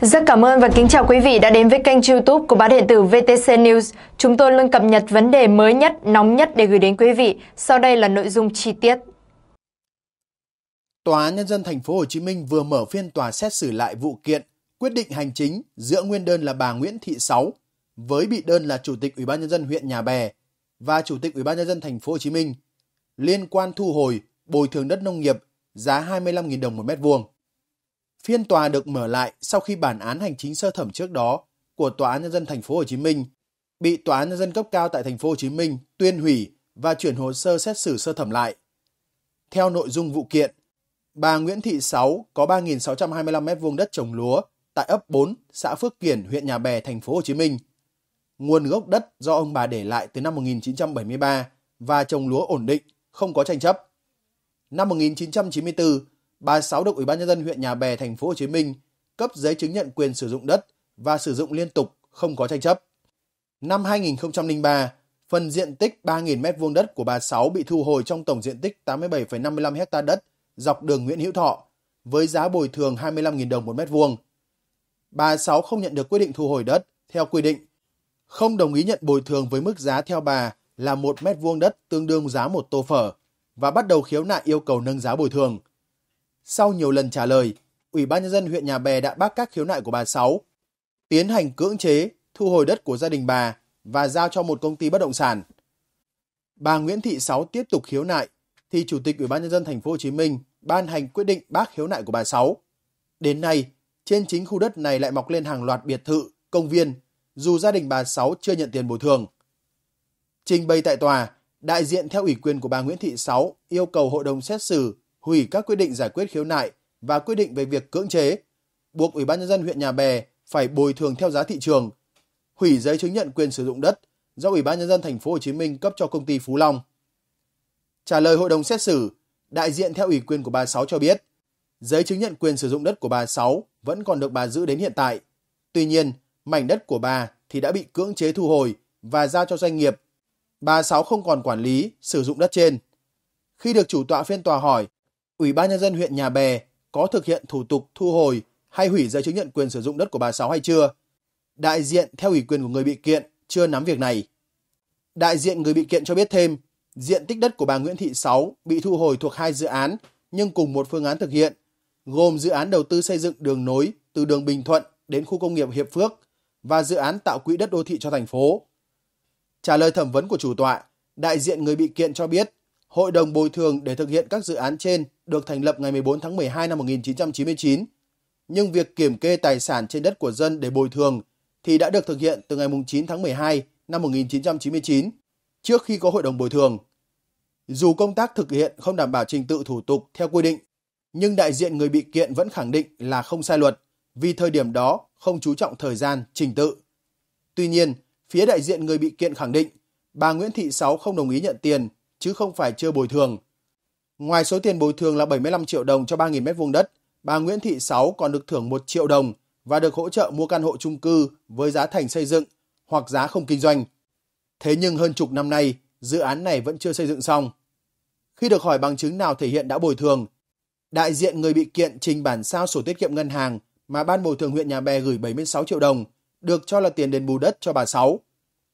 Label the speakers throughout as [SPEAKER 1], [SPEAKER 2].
[SPEAKER 1] Rất cảm ơn và kính chào quý vị đã đến với kênh youtube của báo điện tử VTC News. Chúng tôi luôn cập nhật vấn đề mới nhất, nóng nhất để gửi đến quý vị. Sau đây là nội dung chi tiết.
[SPEAKER 2] Tòa án Nhân dân thành phố Hồ Chí Minh vừa mở phiên tòa xét xử lại vụ kiện quyết định hành chính giữa nguyên đơn là bà Nguyễn Thị Sáu với bị đơn là Chủ tịch Ủy ban Nhân dân huyện Nhà Bè và Chủ tịch Ủy ban Nhân dân thành phố Hồ Chí Minh liên quan thu hồi bồi thường đất nông nghiệp giá 25.000 đồng một mét vuông. Phiên tòa được mở lại sau khi bản án hành chính sơ thẩm trước đó của Tòa án nhân dân thành phố Hồ Chí Minh bị Tòa án nhân dân cấp cao tại thành phố Hồ Chí Minh tuyên hủy và chuyển hồ sơ xét xử sơ thẩm lại. Theo nội dung vụ kiện, bà Nguyễn Thị Sáu có 3.625 m2 đất trồng lúa tại ấp 4, xã Phước Kiển, huyện Nhà Bè, thành phố Hồ Chí Minh. Nguồn gốc đất do ông bà để lại từ năm 1973 và trồng lúa ổn định, không có tranh chấp. Năm 1994, bà sáu được Ủy ban nhân dân huyện Nhà Bè thành phố Hồ Chí Minh cấp giấy chứng nhận quyền sử dụng đất và sử dụng liên tục không có tranh chấp. Năm 2003, phần diện tích 3.000 m2 đất của bà Sáu bị thu hồi trong tổng diện tích 87,55 ha đất dọc đường Nguyễn Hữu Thọ với giá bồi thường 25.000 đồng một mét vuông. Bà Sáu không nhận được quyết định thu hồi đất theo quy định, không đồng ý nhận bồi thường với mức giá theo bà là một mét vuông đất tương đương giá một tô phở và bắt đầu khiếu nại yêu cầu nâng giá bồi thường. Sau nhiều lần trả lời, Ủy ban nhân dân huyện Nhà Bè đã bác các khiếu nại của bà Sáu, tiến hành cưỡng chế thu hồi đất của gia đình bà và giao cho một công ty bất động sản. Bà Nguyễn Thị Sáu tiếp tục khiếu nại thì Chủ tịch Ủy ban nhân dân thành phố Hồ Chí Minh ban hành quyết định bác khiếu nại của bà Sáu. Đến nay, trên chính khu đất này lại mọc lên hàng loạt biệt thự, công viên, dù gia đình bà Sáu chưa nhận tiền bồi thường. Trình bày tại tòa, đại diện theo ủy quyền của bà Nguyễn Thị Sáu yêu cầu hội đồng xét xử hủy các quyết định giải quyết khiếu nại và quyết định về việc cưỡng chế, buộc Ủy ban nhân dân huyện Nhà Bè phải bồi thường theo giá thị trường, hủy giấy chứng nhận quyền sử dụng đất do Ủy ban nhân dân thành phố Hồ Chí Minh cấp cho công ty Phú Long. Trả lời hội đồng xét xử, đại diện theo ủy quyền của bà Sáu cho biết, giấy chứng nhận quyền sử dụng đất của bà Sáu vẫn còn được bà giữ đến hiện tại. Tuy nhiên, mảnh đất của bà thì đã bị cưỡng chế thu hồi và giao cho doanh nghiệp. Bà Sáu không còn quản lý, sử dụng đất trên. Khi được chủ tọa phiên tòa hỏi Ủy ban nhân dân huyện Nhà Bè có thực hiện thủ tục thu hồi hay hủy giấy chứng nhận quyền sử dụng đất của bà Sáu hay chưa? Đại diện theo ủy quyền của người bị kiện chưa nắm việc này. Đại diện người bị kiện cho biết thêm, diện tích đất của bà Nguyễn Thị Sáu bị thu hồi thuộc hai dự án nhưng cùng một phương án thực hiện, gồm dự án đầu tư xây dựng đường nối từ đường Bình Thuận đến khu công nghiệp Hiệp Phước và dự án tạo quỹ đất đô thị cho thành phố. Trả lời thẩm vấn của chủ tọa, đại diện người bị kiện cho biết Hội đồng bồi thường để thực hiện các dự án trên được thành lập ngày 14 tháng 12 năm 1999, nhưng việc kiểm kê tài sản trên đất của dân để bồi thường thì đã được thực hiện từ ngày 9 tháng 12 năm 1999, trước khi có hội đồng bồi thường. Dù công tác thực hiện không đảm bảo trình tự thủ tục theo quy định, nhưng đại diện người bị kiện vẫn khẳng định là không sai luật vì thời điểm đó không chú trọng thời gian, trình tự. Tuy nhiên, phía đại diện người bị kiện khẳng định bà Nguyễn Thị Sáu không đồng ý nhận tiền chứ không phải chưa bồi thường. Ngoài số tiền bồi thường là 75 triệu đồng cho 3.000 m2 đất, bà Nguyễn Thị Sáu còn được thưởng 1 triệu đồng và được hỗ trợ mua căn hộ chung cư với giá thành xây dựng hoặc giá không kinh doanh. Thế nhưng hơn chục năm nay, dự án này vẫn chưa xây dựng xong. Khi được hỏi bằng chứng nào thể hiện đã bồi thường, đại diện người bị kiện trình bản sao sổ tiết kiệm ngân hàng mà ban bồi thường huyện Nhà Bè gửi 76 triệu đồng, được cho là tiền đền bù đất cho bà Sáu.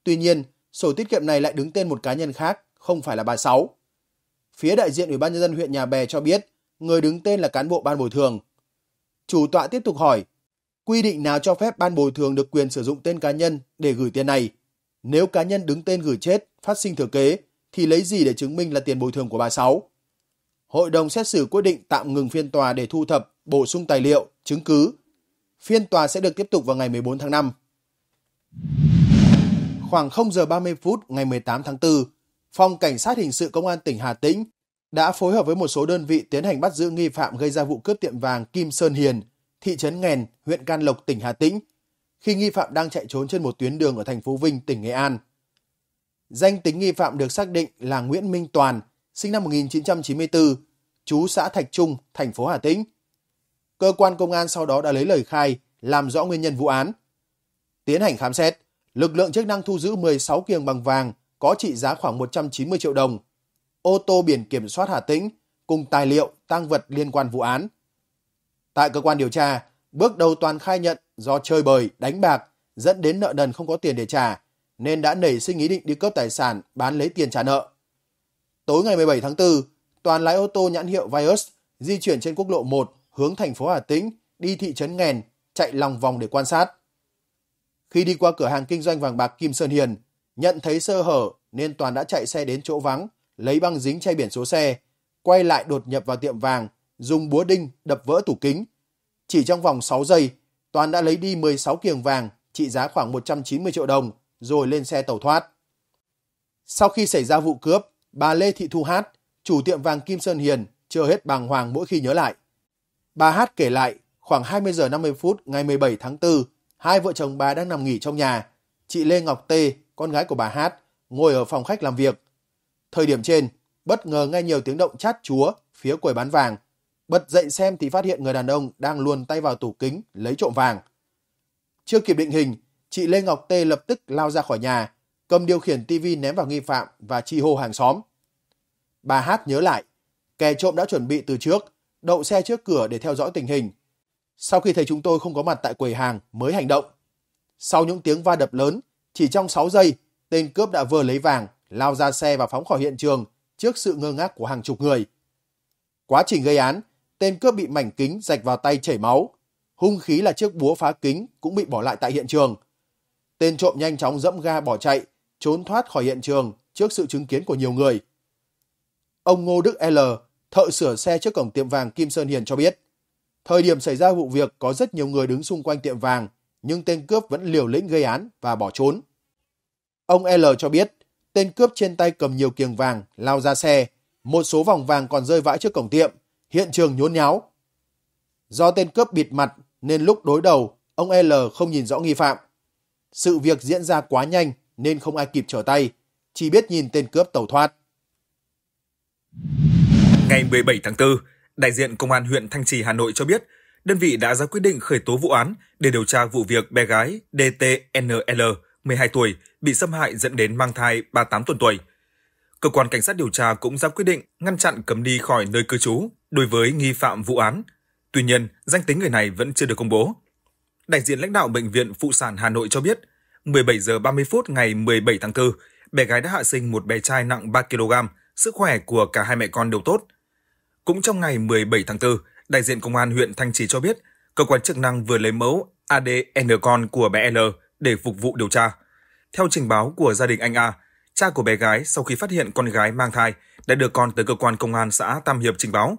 [SPEAKER 2] Tuy nhiên, sổ tiết kiệm này lại đứng tên một cá nhân khác không phải là bà Sáu. Phía đại diện Ủy ban Nhân dân huyện Nhà Bè cho biết người đứng tên là cán bộ ban bồi thường. Chủ tọa tiếp tục hỏi, quy định nào cho phép ban bồi thường được quyền sử dụng tên cá nhân để gửi tiền này? Nếu cá nhân đứng tên gửi chết, phát sinh thừa kế, thì lấy gì để chứng minh là tiền bồi thường của bà Sáu? Hội đồng xét xử quyết định tạm ngừng phiên tòa để thu thập, bổ sung tài liệu, chứng cứ. Phiên tòa sẽ được tiếp tục vào ngày 14 tháng 5. Khoảng 0 giờ 30 phút ngày 18 tháng 4, Phòng Cảnh sát Hình sự Công an tỉnh Hà Tĩnh đã phối hợp với một số đơn vị tiến hành bắt giữ nghi phạm gây ra vụ cướp tiệm vàng Kim Sơn Hiền, thị trấn Nghèn, huyện Can Lộc, tỉnh Hà Tĩnh, khi nghi phạm đang chạy trốn trên một tuyến đường ở thành phố Vinh, tỉnh Nghệ An. Danh tính nghi phạm được xác định là Nguyễn Minh Toàn, sinh năm 1994, chú xã Thạch Trung, thành phố Hà Tĩnh. Cơ quan công an sau đó đã lấy lời khai, làm rõ nguyên nhân vụ án. Tiến hành khám xét, lực lượng chức năng thu giữ 16 kiềng bằng vàng, có trị giá khoảng 190 triệu đồng, ô tô biển kiểm soát Hà Tĩnh cùng tài liệu, tăng vật liên quan vụ án. Tại cơ quan điều tra, bước đầu Toàn khai nhận do chơi bời, đánh bạc dẫn đến nợ nần không có tiền để trả nên đã nảy sinh ý định đi cướp tài sản bán lấy tiền trả nợ. Tối ngày 17 tháng 4, Toàn lái ô tô nhãn hiệu Vios di chuyển trên quốc lộ 1 hướng thành phố Hà Tĩnh đi thị trấn Nghèn chạy lòng vòng để quan sát. Khi đi qua cửa hàng kinh doanh vàng bạc Kim Sơn Hiền, Nhận thấy sơ hở nên Toàn đã chạy xe đến chỗ vắng, lấy băng dính che biển số xe, quay lại đột nhập vào tiệm vàng, dùng búa đinh đập vỡ tủ kính. Chỉ trong vòng 6 giây, Toàn đã lấy đi 16 kiềng vàng trị giá khoảng 190 triệu đồng rồi lên xe tàu thoát. Sau khi xảy ra vụ cướp, bà Lê Thị Thu Hát, chủ tiệm vàng Kim Sơn Hiền, chưa hết bàng hoàng mỗi khi nhớ lại. Bà Hát kể lại, khoảng 20 giờ 50 phút ngày 17 tháng 4, hai vợ chồng bà đang nằm nghỉ trong nhà. Chị Lê Ngọc Tê, con gái của bà Hát, ngồi ở phòng khách làm việc. Thời điểm trên, bất ngờ nghe nhiều tiếng động chát chúa phía quầy bán vàng. Bật dậy xem thì phát hiện người đàn ông đang luồn tay vào tủ kính lấy trộm vàng. Chưa kịp định hình, chị Lê Ngọc Tê lập tức lao ra khỏi nhà, cầm điều khiển TV ném vào nghi phạm và chi hô hàng xóm. Bà Hát nhớ lại, kẻ trộm đã chuẩn bị từ trước, đậu xe trước cửa để theo dõi tình hình. Sau khi thấy chúng tôi không có mặt tại quầy hàng mới hành động. Sau những tiếng va đập lớn, chỉ trong 6 giây, tên cướp đã vừa lấy vàng, lao ra xe và phóng khỏi hiện trường trước sự ngơ ngác của hàng chục người. Quá trình gây án, tên cướp bị mảnh kính rạch vào tay chảy máu. Hung khí là chiếc búa phá kính cũng bị bỏ lại tại hiện trường. Tên trộm nhanh chóng dẫm ga bỏ chạy, trốn thoát khỏi hiện trường trước sự chứng kiến của nhiều người. Ông Ngô Đức L, thợ sửa xe trước cổng tiệm vàng Kim Sơn Hiền cho biết, thời điểm xảy ra vụ việc có rất nhiều người đứng xung quanh tiệm vàng nhưng tên cướp vẫn liều lĩnh gây án và bỏ trốn. Ông L cho biết, tên cướp trên tay cầm nhiều kiềng vàng, lao ra xe, một số vòng vàng còn rơi vãi trước cổng tiệm, hiện trường nhốn nháo. Do tên cướp bịt mặt nên lúc đối đầu, ông L không nhìn rõ nghi phạm. Sự việc diễn ra quá nhanh nên không ai kịp trở tay, chỉ biết nhìn tên cướp tẩu thoát.
[SPEAKER 1] Ngày 17 tháng 4, đại diện Công an huyện Thanh Trì Hà Nội cho biết đơn vị đã ra quyết định khởi tố vụ án để điều tra vụ việc bé gái DTNL, 12 tuổi, bị xâm hại dẫn đến mang thai 38 tuần tuổi. Cơ quan cảnh sát điều tra cũng ra quyết định ngăn chặn cấm đi khỏi nơi cư trú đối với nghi phạm vụ án. Tuy nhiên, danh tính người này vẫn chưa được công bố. Đại diện lãnh đạo Bệnh viện Phụ sản Hà Nội cho biết, 17 giờ 30 phút ngày 17 tháng 4, bé gái đã hạ sinh một bé trai nặng 3 kg, sức khỏe của cả hai mẹ con đều tốt. Cũng trong ngày 17 tháng 4, đại diện Công an huyện Thanh Trì cho biết, cơ quan chức năng vừa lấy mẫu ADN con của bé L để phục vụ điều tra. Theo trình báo của gia đình anh A, cha của bé gái sau khi phát hiện con gái mang thai đã đưa con tới cơ quan công an xã Tam Hiệp trình báo.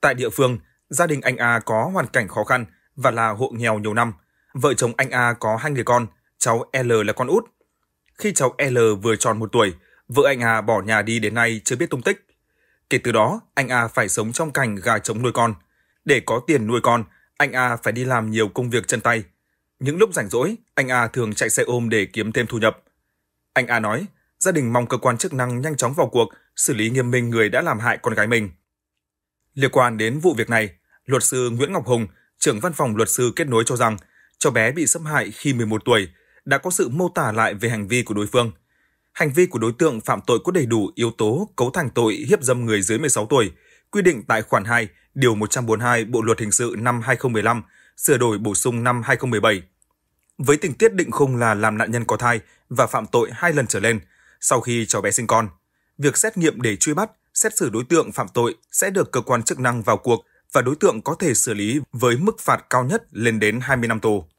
[SPEAKER 1] Tại địa phương, gia đình anh A có hoàn cảnh khó khăn và là hộ nghèo nhiều năm. Vợ chồng anh A có hai người con, cháu L là con út. Khi cháu L vừa tròn một tuổi, vợ anh A bỏ nhà đi đến nay chưa biết tung tích. Kể từ đó, anh A phải sống trong cảnh gà trống nuôi con – để có tiền nuôi con, anh A phải đi làm nhiều công việc chân tay. Những lúc rảnh rỗi, anh A thường chạy xe ôm để kiếm thêm thu nhập. Anh A nói, gia đình mong cơ quan chức năng nhanh chóng vào cuộc, xử lý nghiêm minh người đã làm hại con gái mình. Liên quan đến vụ việc này, luật sư Nguyễn Ngọc Hùng, trưởng văn phòng luật sư kết nối cho rằng cháu bé bị xâm hại khi 11 tuổi đã có sự mô tả lại về hành vi của đối phương. Hành vi của đối tượng phạm tội có đầy đủ yếu tố cấu thành tội hiếp dâm người dưới 16 tuổi, quy định tại khoản 2 Điều 142 Bộ Luật Hình sự năm 2015, sửa đổi bổ sung năm 2017. Với tình tiết định khung là làm nạn nhân có thai và phạm tội hai lần trở lên sau khi cháu bé sinh con. Việc xét nghiệm để truy bắt, xét xử đối tượng phạm tội sẽ được cơ quan chức năng vào cuộc và đối tượng có thể xử lý với mức phạt cao nhất lên đến 20 năm tù.